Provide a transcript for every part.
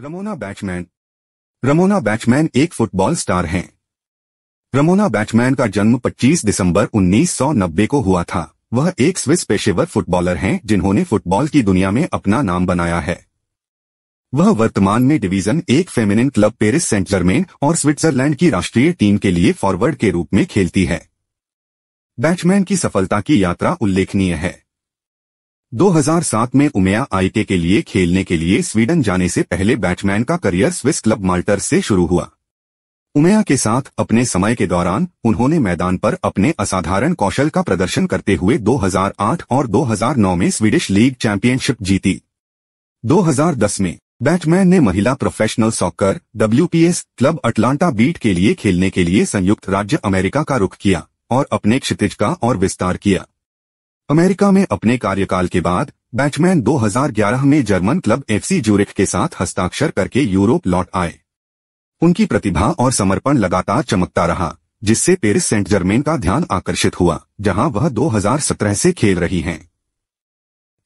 रमोना बैचमैन रमोना बैचमैन एक football star हैं रमोना बैचमैन का जन्म 25 दिसंबर 1990 को हुआ था वह एक स्विस पेशेवर फुटबॉलर हैं जिन्होंने फुटबॉल की दुनिया में अपना नाम बनाया है वह वर्तमान में डिवीजन एक feminine club Paris Saint Germain और स्विट्जरलैंड की राष्ट्रीय टीम के लिए फॉरवर्ड के रूप में खेलती है बैचमैन की सफलता की यात्रा उल्लेखनीय है 2007 में उमेया आईके के लिए खेलने के लिए स्वीडन जाने से पहले बैट्समैन का करियर स्विस क्लब माल्टर से शुरू हुआ उमेया के साथ अपने समय के दौरान उन्होंने मैदान पर अपने असाधारण कौशल का प्रदर्शन करते हुए 2008 और 2009 में स्वीडिश लीग चैंपियनशिप जीती 2010 में बैटमैन ने महिला professional soccer WPS club Atlanta beat के लिए खेलने के लिए संयुक्त राज्य अमेरिका का रुख किया और अपने क्षितिज का और विस्तार किया अमेरिका में अपने कार्यकाल के बाद बैट्समैन 2011 में जर्मन क्लब एफसी ज्यूरिख के साथ हस्ताक्षर करके यूरोप लौट आए उनकी प्रतिभा और समर्पण लगातार चमकता रहा जिससे पेरिस सेंट जर्मेन का ध्यान आकर्षित हुआ जहां वह 2017 से खेल रही हैं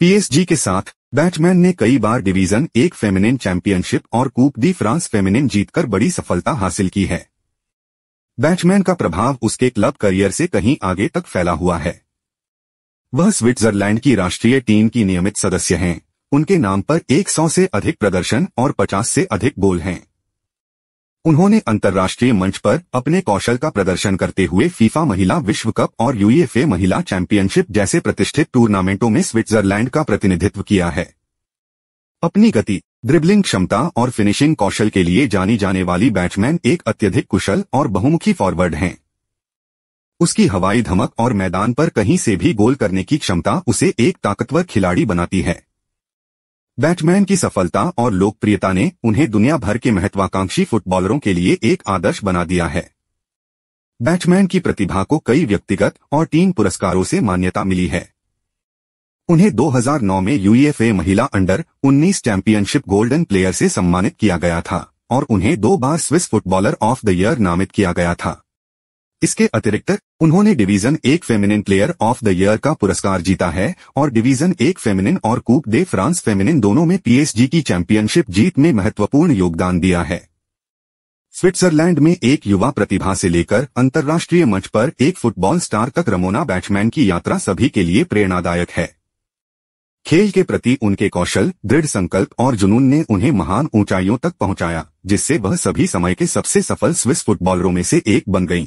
पीएसजी के साथ बैट्समैन ने कई बार डिवीजन एक फेमिनिन चैंपियनशिप और कूप दी फ्रांस फेमिनिन जीतकर बड़ी सफलता हासिल की है बैट्समैन का प्रभाव उसके क्लब करियर से कहीं आगे तक फैला हुआ है वह स्विट्जरलैंड की राष्ट्रीय टीम की नियमित सदस्य हैं उनके नाम पर 100 से अधिक प्रदर्शन और 50 से अधिक गोल हैं उन्होंने अंतर्राष्ट्रीय मंच पर अपने कौशल का प्रदर्शन करते हुए फीफा महिला विश्व कप और यूएफए महिला चैंपियनशिप जैसे प्रतिष्ठित टूर्नामेंटों में स्विट्जरलैंड का प्रतिनिधित्व किया है अपनी गति ड्रिबलिंग क्षमता और फिनिशिंग कौशल के लिए जानी जाने वाली बैट्समैन एक अत्यधिक कुशल और बहुमुखी फॉरवर्ड हैं उसकी हवाई धमक और मैदान पर कहीं से भी गोल करने की क्षमता उसे एक ताकतवर खिलाड़ी बनाती है बैटमैन की सफलता और लोकप्रियता ने उन्हें दुनिया भर के महत्वाकांक्षी फुटबॉलरों के लिए एक आदर्श बना दिया है बैटमैन की प्रतिभा को कई व्यक्तिगत और टीम पुरस्कारों से मान्यता मिली है उन्हें 2009 में यूएफए महिला अंडर 19 चैंपियनशिप गोल्डन प्लेयर से सम्मानित किया गया था और उन्हें दो बार Swiss footballer of the year नामित किया गया था इसके अतिरिक्त उन्होंने डिवीजन एक feminine player of the year का पुरस्कार जीता है और डिवीजन एक फेमिनिन और कूप दे फ्रांस फेमिनिन दोनों में पीएसजी की चैंपियनशिप जीत में महत्वपूर्ण योगदान दिया है स्विट्जरलैंड में एक युवा प्रतिभा से लेकर अंतर्राष्ट्रीय मंच पर एक फुटबॉल स्टार तक रमोना बैट्समैन की यात्रा सभी के लिए प्रेरणादायक है खेल के प्रति उनके कौशल दृढ़ संकल्प और जुनून ने उन्हें महान ऊंचाइयों तक पहुंचाया जिससे वह सभी समय के सबसे सफल स्विस फुटबॉलरों में से एक बन गईं।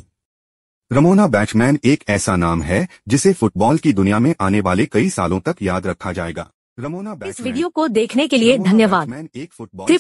रमोना बैचमैन एक ऐसा नाम है जिसे फुटबॉल की दुनिया में आने वाले कई सालों तक याद रखा जाएगा रमोना बैचमैन इस वीडियो को देखने के लिए धन्यवाद एक फुटबॉल